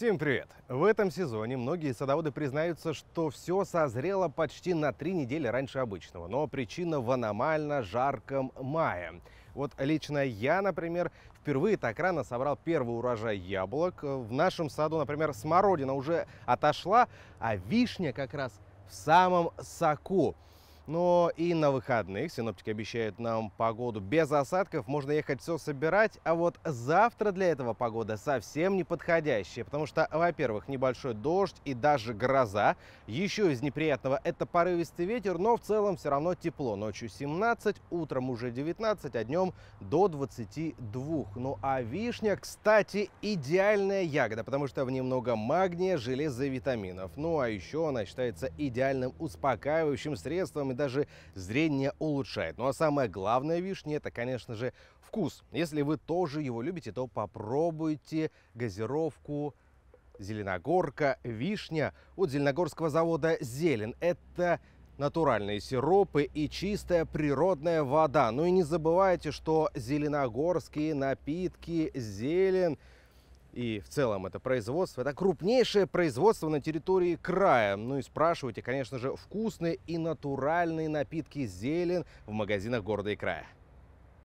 Всем привет! В этом сезоне многие садоводы признаются, что все созрело почти на три недели раньше обычного, но причина в аномально жарком мае. Вот лично я, например, впервые так рано собрал первый урожай яблок. В нашем саду, например, смородина уже отошла, а вишня как раз в самом соку. Но и на выходных синоптики обещают нам погоду без осадков. Можно ехать все собирать. А вот завтра для этого погода совсем не подходящая. Потому что, во-первых, небольшой дождь и даже гроза. Еще из неприятного это порывистый ветер, но в целом все равно тепло. Ночью 17, утром уже 19, а днем до 22. Ну а вишня, кстати, идеальная ягода, потому что в ней много магния, железа и витаминов. Ну а еще она считается идеальным успокаивающим средством и даже зрение улучшает. Ну а самая главная вишня – это, конечно же, вкус. Если вы тоже его любите, то попробуйте газировку «Зеленогорка вишня» от зеленогорского завода «Зелен». Это натуральные сиропы и чистая природная вода. Ну и не забывайте, что зеленогорские напитки «Зелен» – и в целом это производство. Это крупнейшее производство на территории края. Ну и спрашивайте, конечно же, вкусные и натуральные напитки зелен в магазинах города и края.